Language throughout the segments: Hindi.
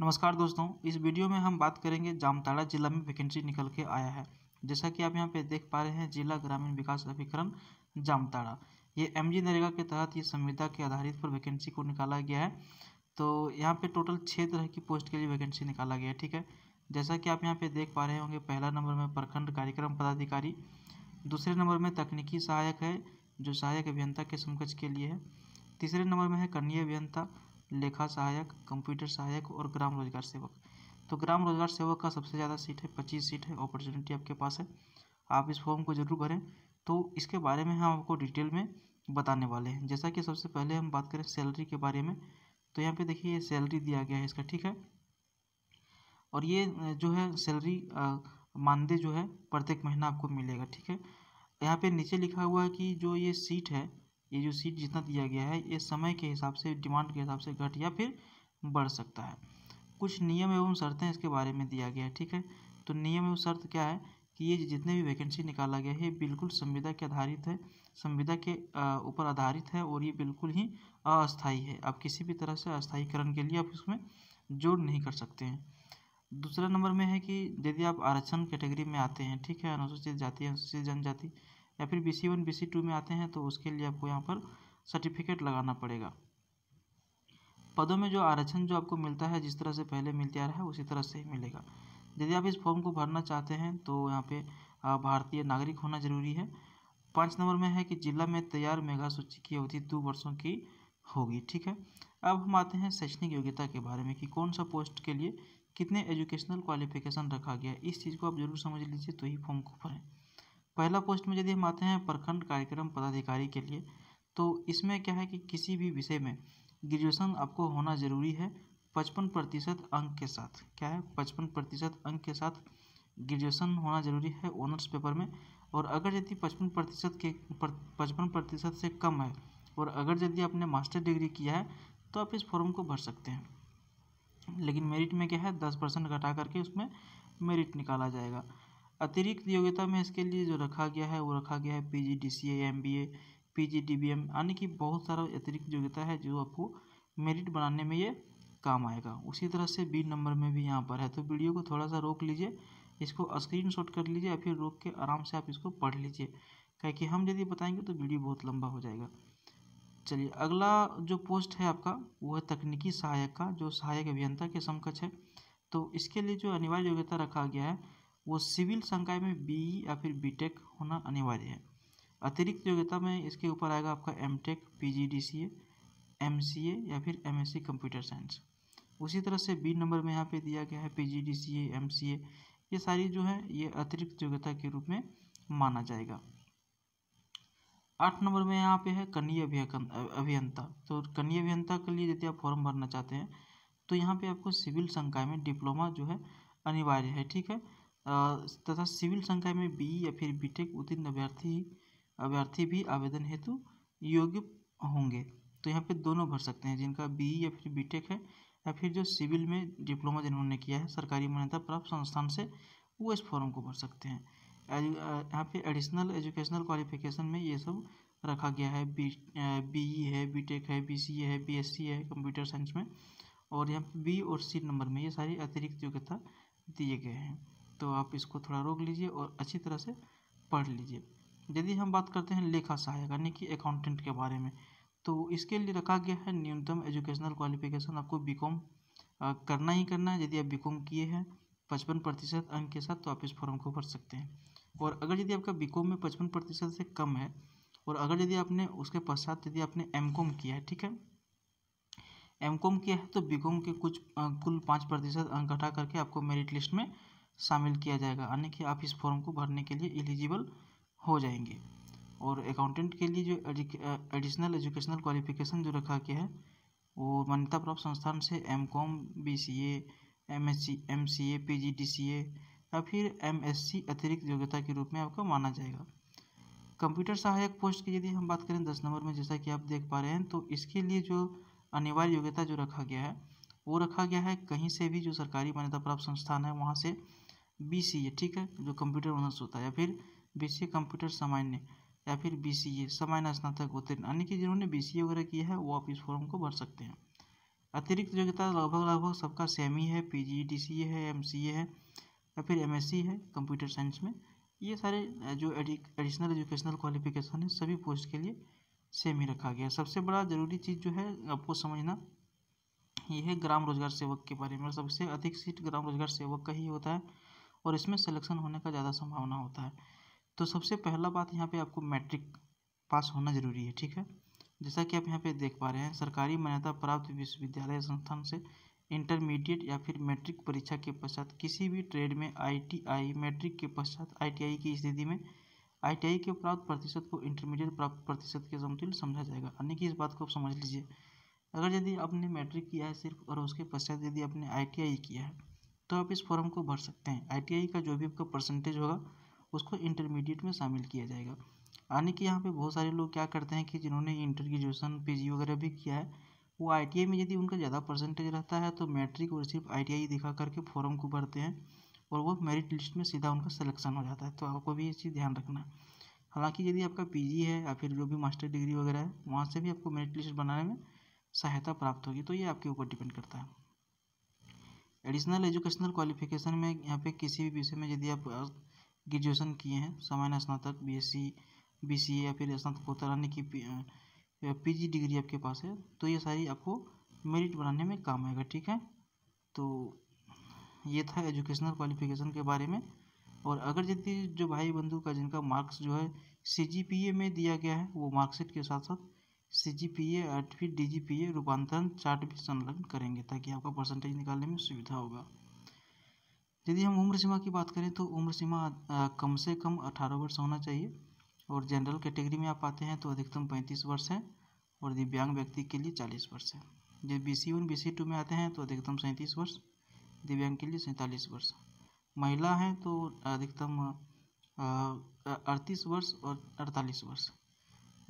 नमस्कार दोस्तों इस वीडियो में हम बात करेंगे जामताड़ा जिला में वैकेंसी निकल के आया है जैसा कि आप यहां पे देख पा रहे हैं जिला ग्रामीण विकास अभिकरण जामताड़ा ये एम जी नरेगा के तहत ये संविदा के आधारित पर वैकेंसी को निकाला गया है तो यहाँ पे टोटल छः तरह की पोस्ट के लिए वैकेंसी निकाला गया है ठीक है जैसा कि आप यहाँ पर देख पा रहे होंगे पहला नंबर में प्रखंड कार्यक्रम पदाधिकारी दूसरे नंबर में तकनीकी सहायक है जो सहायक अभियंता के समकक्ष के लिए है तीसरे नंबर में है कन्या अभियंता लेखा सहायक कंप्यूटर सहायक और ग्राम रोजगार सेवक तो ग्राम रोजगार सेवक का सबसे ज़्यादा सीट है पच्चीस सीट है अपॉर्चुनिटी आपके पास है आप इस फॉर्म को ज़रूर भरें तो इसके बारे में हम आपको डिटेल में बताने वाले हैं जैसा कि सबसे पहले हम बात करें सैलरी के बारे में तो यहाँ पे देखिए ये सैलरी दिया गया है इसका ठीक है और ये जो है सैलरी मानदेय जो है प्रत्येक महीना आपको मिलेगा ठीक है यहाँ पे नीचे लिखा हुआ है कि जो ये सीट है ये जो सीट जितना दिया गया है ये समय के हिसाब से डिमांड के हिसाब से घट या फिर बढ़ सकता है कुछ नियम एवं शर्तें इसके बारे में दिया गया है ठीक है तो नियम एवं शर्त क्या है कि ये जितने भी वैकेंसी निकाला गया है बिल्कुल संविदा के आधारित है संविदा के ऊपर आधारित है और ये बिल्कुल ही अस्थाई है आप किसी भी तरह से अस्थायीकरण के लिए आप इसमें जोड़ नहीं कर सकते हैं दूसरा नंबर में है कि यदि आप आरक्षण कैटेगरी में आते हैं ठीक है अनुसूचित जाति अनुसूचित जनजाति या फिर B C one B C two में आते हैं तो उसके लिए आपको यहाँ पर सर्टिफिकेट लगाना पड़ेगा पदों में जो आरक्षण जो आपको मिलता है जिस तरह से पहले मिलते आ रहा है उसी तरह से ही मिलेगा यदि आप इस फॉर्म को भरना चाहते हैं तो यहाँ पे भारतीय नागरिक होना जरूरी है पाँच नंबर में है कि जिला में तैयार मेगा सूची की अवधि दो वर्षों की होगी ठीक है अब हम आते हैं शैक्षणिक योग्यता के बारे में कि कौन सा पोस्ट के लिए कितने एजुकेशनल क्वालिफिकेशन रखा गया इस चीज़ को आप जरूर समझ लीजिए तो ही फॉर्म को भरें पहला पोस्ट में यदि हम आते हैं प्रखंड कार्यक्रम पदाधिकारी के लिए तो इसमें क्या है कि किसी भी विषय में ग्रेजुएशन आपको होना ज़रूरी है पचपन प्रतिशत अंक के साथ क्या है पचपन प्रतिशत अंक के साथ ग्रेजुएशन होना ज़रूरी है ऑनर्स पेपर में और अगर यदि पचपन प्रतिशत के पचपन प्रतिशत से कम है और अगर यदि आपने मास्टर डिग्री किया है तो आप इस फॉर्म को भर सकते हैं लेकिन मेरिट में क्या है दस परसेंट घटा करके उसमें मेरिट निकाला जाएगा अतिरिक्त योग्यता में इसके लिए जो रखा गया है वो रखा गया है P G D C M B A P G D B M यानी कि बहुत सारा अतिरिक्त योग्यता है जो आपको मेरिट बनाने में ये काम आएगा उसी तरह से बी नंबर में भी यहाँ पर है तो वीडियो को थोड़ा सा रोक लीजिए इसको स्क्रीन शॉट कर लीजिए या फिर रोक के आराम से आप इसको पढ़ लीजिए क्या कि हम यदि बताएंगे तो वीडियो बहुत लंबा हो जाएगा चलिए अगला जो पोस्ट है आपका वो है तकनीकी सहायक का जो सहायक अभियंता के समकक्ष है तो इसके लिए जो अनिवार्य योग्यता रखा गया है वो सिविल संकाय में बी या फिर बी टेक होना अनिवार्य है अतिरिक्त योग्यता में इसके ऊपर आएगा आपका M tech P G D C M C A या फिर M S C computer science उसी तरह से बी नंबर में यहाँ पे दिया गया है P G D C M C A ये सारी जो है ये अतिरिक्त योग्यता के रूप में माना जाएगा आठ नंबर में यहाँ पे है कनीय अभियंता तो कनीय अभियंता के लिए यदि आप फॉर्म भरना चाहते हैं तो यहाँ पे आपको सिविल संकाय में डिप्लोमा जो है अनिवार्य है ठीक है तथा सिविल संकाय में बी या फिर बीटेक उत्तीर्ण अभ्यर्थी अभ्यर्थी भी आवेदन हेतु योग्य होंगे तो यहाँ पे दोनों भर सकते हैं जिनका बी या फिर बीटेक है या फिर जो सिविल में डिप्लोमा जिन्होंने किया है सरकारी मान्यता प्राप्त संस्थान से वो इस फॉर्म को भर सकते हैं यहाँ पे एडिशनल एजुकेशनल क्वालिफिकेशन में ये सब रखा गया है बी बी e है बी टेक है बी सी है बी एस सी है कंप्यूटर साइंस में और यहाँ पे बी और सी नंबर में ये सारी अतिरिक्त योग्यता दिए गए हैं तो आप इसको थोड़ा रोक लीजिए और अच्छी तरह से पढ़ लीजिए यदि हम बात करते हैं लेखा सहायक यानी कि अकाउंटेंट के बारे में तो इसके लिए रखा गया है न्यूनतम एजुकेशनल क्वालिफिकेशन आपको बीकॉम करना ही करना है यदि आप बीकॉम किए हैं पचपन प्रतिशत अंक के साथ तो आप इस फॉर्म को भर सकते हैं और अगर यदि आपका बीकॉम में पचपन प्रतिशत से कम है और अगर यदि आपने उसके पश्चात यदि आपने एम कॉम किया है ठीक है एम कॉम किया है तो बी के कुछ कुल पाँच प्रतिशत अंक हटा करके आपको मेरिट लिस्ट में शामिल किया जाएगा यानी कि आप इस फॉर्म को भरने के लिए एलिजिबल हो जाएंगे और अकाउंटेंट के लिए जो एडिशनल एजुकेशनल क्वालिफिकेशन जो रखा गया है वो मान्यता प्राप्त संस्थान से M com B C M S C M C A P G D C A या फिर एम एस सी अतिरिक्त योग्यता के रूप में आपका माना जाएगा कंप्यूटर सहायक पोस्ट की यदि हम बात करें दस नंबर में जैसा कि आप देख पा रहे हैं तो इसके लिए जो अनिवार्य योग्यता जो रखा गया है वो रखा गया है कहीं से भी जो सरकारी मान्यता प्राप्त संस्थान है वहाँ से बी सी ए ठीक है जो कंप्यूटर ऑनर्स होता है या फिर बी सी ए कंप्यूटर सामान्य या फिर बी सी ए सामान्य स्नातक उत्तीर्ण यानी कि जिन्होंने बी सी ए वगैरह किया है वो आप इस फॉर्म को भर सकते हैं अतिरिक्त योग्यता लगभग लगभग सबका सेम ही है पी जी डी सी ए है एम सी ए है या फिर एम एस सी है कंप्यूटर साइंस में ये सारे जो एडिशनल एजुकेशनल क्वालिफिकेशन है सभी पोस्ट के लिए सेम ही रखा गया सबसे बड़ा जरूरी चीज़ जो है आपको समझना ये है ग्राम रोजगार सेवक के बारे में सबसे अधिक सीट ग्राम रोजगार सेवक का ही होता है और इसमें सिलेक्शन होने का ज़्यादा संभावना होता है तो सबसे पहला बात यहाँ पे आपको मैट्रिक पास होना ज़रूरी है ठीक है जैसा कि आप यहाँ पे देख पा रहे हैं सरकारी मान्यता प्राप्त विश्वविद्यालय संस्थान से इंटरमीडिएट या फिर मैट्रिक परीक्षा के पश्चात किसी भी ट्रेड में आईटीआई मैट्रिक के पश्चात आईटीआई की स्थिति में आईटीआई के प्राप्त प्रतिशत को इंटरमीडिएट प्राप्त प्रतिशत के समतुल्य समझा जाएगा यानी कि इस बात को आप समझ लीजिए अगर यदि आपने मैट्रिक किया है सिर्फ और उसके पश्चात यदि आपने आई किया है तो आप इस फॉर्म को भर सकते हैं आईटीआई का जो भी आपका परसेंटेज होगा उसको इंटरमीडिएट में शामिल किया जाएगा यानी कि यहाँ पे बहुत सारे लोग क्या करते हैं कि जिन्होंने इंटर ग्रेजुएसन पी वगैरह भी किया है वो आई में यदि उनका ज़्यादा परसेंटेज रहता है तो मैट्रिक और सिर्फ आई दिखा करके फॉर्म को भरते हैं और वो मेरिट लिस्ट में सीधा उनका सिलेक्शन हो जाता है तो आपको भी ये चीज़ ध्यान रखना है हालांकि यदि आपका पीजी है या फिर जो भी मास्टर डिग्री वगैरह है वहाँ से भी आपको मेरिट लिस्ट बनाने में सहायता प्राप्त होगी तो ये आपके ऊपर डिपेंड करता है एडिशनल एजुकेशनल क्वालिफिकेशन में यहाँ पे किसी भी विषय में यदि आप ग्रेजुएशन किए हैं सामान्य स्नातक बीएससी बीसीए या फिर स्नातकोत्तर अन्य की पीजी डिग्री आपके पास है तो ये सारी आपको मेरिट बनाने में काम आएगा ठीक है तो ये था एजुकेशनल क्वालिफिकेशन के बारे में और अगर यदि जो भाई बंधु का जिनका मार्क्स जो है सी में दिया गया है वो मार्कशीट के साथ साथ सी जी पी ए और फिर डी जी पी ए रूपांतरण चार्ट भी संलग्न करेंगे ताकि आपका परसेंटेज निकालने में सुविधा होगा यदि हम उम्र सीमा की बात करें तो उम्र सीमा कम से कम अठारह वर्ष होना चाहिए और जनरल कैटेगरी में आप आते हैं तो अधिकतम पैंतीस वर्ष है और दिव्यांग व्यक्ति के लिए चालीस वर्ष है जब B C one B C two में आते हैं तो अधिकतम सैंतीस वर्ष दिव्यांग के लिए सैंतालीस वर्ष महिला हैं तो अधिकतम अड़तीस वर्ष और अड़तालीस वर्ष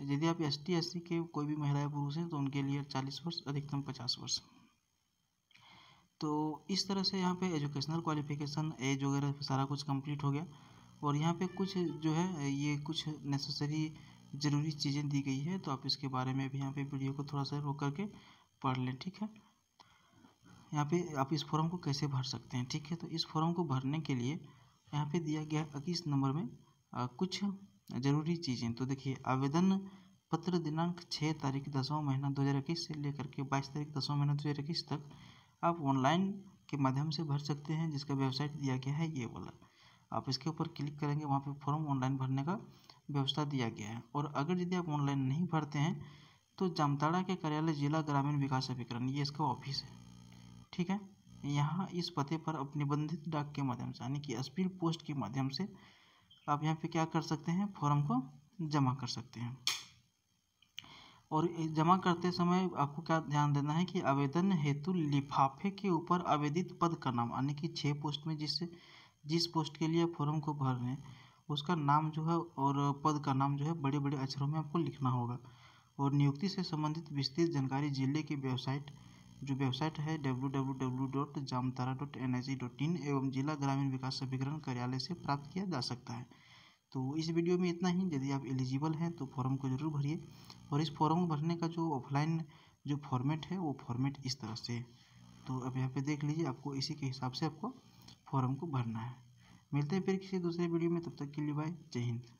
यदि आप एस टी एस सी के कोई भी महिला पुरुष हैं तो उनके लिए चालीस वर्ष अधिकतम पचास वर्ष तो इस तरह से यहाँ पे एजुकेशनल क्वालिफिकेशन एज वगैरह सारा कुछ कंप्लीट हो गया और यहाँ पे कुछ जो है ये कुछ नेसेसरी ज़रूरी चीज़ें दी गई है तो आप इसके बारे में भी यहाँ पे वीडियो को थोड़ा सा रोक करके पढ़ लें ठीक है यहाँ पे आप इस फॉर्म को कैसे भर सकते हैं ठीक है तो इस फॉर्म को भरने के लिए यहाँ पर दिया गया है इक्कीस नंबर में आ, कुछ ज़रूरी चीज़ें तो देखिए आवेदन पत्र दिनांक छः तारीख दसवां महीना दो हज़ार इक्कीस से लेकर के बाईस तारीख दसवां महीना दो हज़ार इक्कीस तक आप ऑनलाइन के माध्यम से भर सकते हैं जिसका वेबसाइट दिया गया है ये वाला आप इसके ऊपर क्लिक करेंगे वहाँ पे फॉर्म ऑनलाइन भरने का व्यवस्था दिया गया है और अगर यदि आप ऑनलाइन नहीं भरते हैं तो जामताड़ा के कार्यालय जिला ग्रामीण विकास अभिकरण ये इसका ऑफिस है ठीक है यहाँ इस पते पर अब निबंधित डाक के माध्यम से यानी कि स्पीड पोस्ट के माध्यम से तो आप यहाँ पे क्या कर सकते हैं फॉर्म को जमा कर सकते हैं और जमा करते समय आपको क्या ध्यान देना है कि आवेदन हेतु लिफाफे के ऊपर आवेदित पद का नाम यानी कि छः पोस्ट में जिस जिस पोस्ट के लिए फॉर्म को भर रहे हैं उसका नाम जो है और पद का नाम जो है बड़े बड़े अक्षरों में आपको लिखना होगा और नियुक्ति से संबंधित विस्तृत जानकारी जिले की वेबसाइट जो वेबसाइट है W W W dot Jamtara dot N I C dot in एवं जिला ग्रामीण विकास अभिकरण कार्यालय से प्राप्त किया जा सकता है तो इस वीडियो में इतना ही यदि आप एलिजिबल हैं तो फॉर्म को ज़रूर भरिए और इस फॉर्म भरने का जो ऑफलाइन जो फॉर्मेट है वो फॉर्मेट इस तरह से तो अब यहाँ पे देख लीजिए आपको इसी के हिसाब से आपको फॉर्म को भरना है मिलते हैं फिर किसी दूसरे वीडियो में तब तक के लिए बाय जय हिंद